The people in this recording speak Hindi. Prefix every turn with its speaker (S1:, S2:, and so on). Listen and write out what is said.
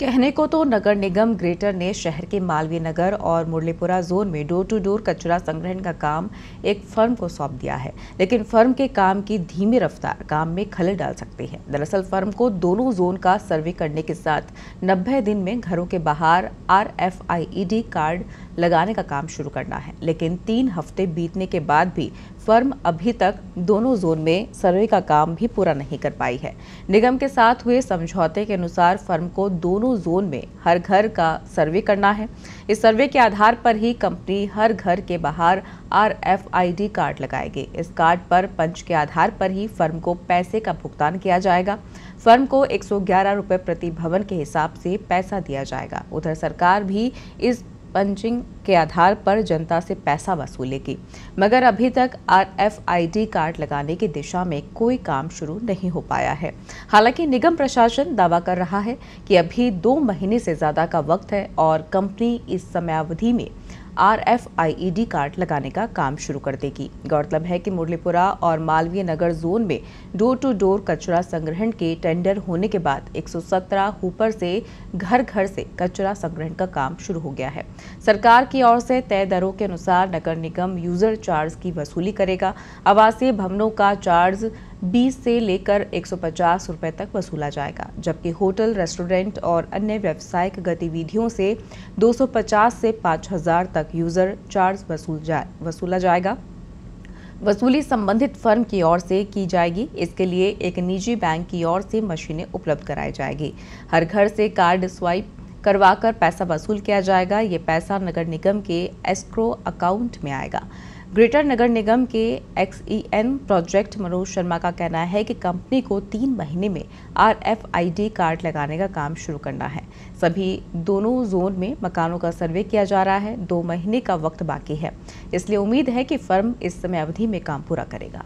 S1: कहने को तो नगर निगम ग्रेटर ने शहर के मालवीय नगर और मुरलीपुरा जोन में डोर टू डोर कचरा संग्रहण का काम एक फर्म को सौंप दिया है लेकिन फर्म के काम की धीमी रफ्तार काम में खलल डाल सकती है दरअसल फर्म को दोनों जोन का सर्वे करने के साथ 90 दिन में घरों के बाहर आर एफ कार्ड लगाने का काम शुरू करना है लेकिन तीन हफ्ते बीतने के बाद भी फर्म अभी तक दोनों जोन में सर्वे का काम भी पूरा नहीं कर पाई है निगम के साथ हुए समझौते के अनुसार फर्म को दोनों बेंगलुरु जोन में हर घर का सर्वे करना है इस सर्वे के आधार पर ही कंपनी हर घर के बाहर आरएफआईडी कार्ड लगाएगी इस कार्ड पर पंच के आधार पर ही फर्म को पैसे का भुगतान किया जाएगा फर्म को एक सौ प्रति भवन के हिसाब से पैसा दिया जाएगा उधर सरकार भी इस पंचिंग के आधार पर जनता से पैसा वसूलेगी मगर अभी तक आरएफआईडी कार्ड लगाने की दिशा में कोई काम शुरू नहीं हो पाया है हालांकि निगम प्रशासन दावा कर रहा है कि अभी दो महीने से ज़्यादा का वक्त है और कंपनी इस समयावधि में R F I E D card लगाने का काम शुरू कर देगी गौरतलब है कि मुरलीपुरा और मालवीय नगर जोन में डोर टू डोर कचरा संग्रहण के टेंडर होने के बाद 117 हुपर से घर घर से कचरा संग्रहण का काम शुरू हो गया है सरकार की ओर से तय दरों के अनुसार नगर निगम यूजर चार्ज की वसूली करेगा आवासीय भवनों का चार्ज बीस से लेकर एक सौ पचास रुपये तक वसूला जाएगा जबकि होटल रेस्टोरेंट और अन्य व्यावसायिक गतिविधियों से दो सौ पचास से पाँच हज़ार तक यूज़र चार्ज वसूल जाए वसूला जाएगा वसूली संबंधित फर्म की ओर से की जाएगी इसके लिए एक निजी बैंक की ओर से मशीनें उपलब्ध कराई जाएगी हर घर से कार्ड स्वाइप करवाकर पैसा वसूल किया जाएगा ये पैसा नगर निगम के एस्क्रो अकाउंट में आएगा ग्रेटर नगर निगम के XEN e project Manoj Sharma का कहना है कि कंपनी को तीन महीने में आरएफआईडी कार्ड लगाने का काम शुरू करना है सभी दोनों जोन में मकानों का सर्वे किया जा रहा है दो महीने का वक्त बाकी है इसलिए उम्मीद है कि फर्म इस समय अवधि में काम पूरा करेगा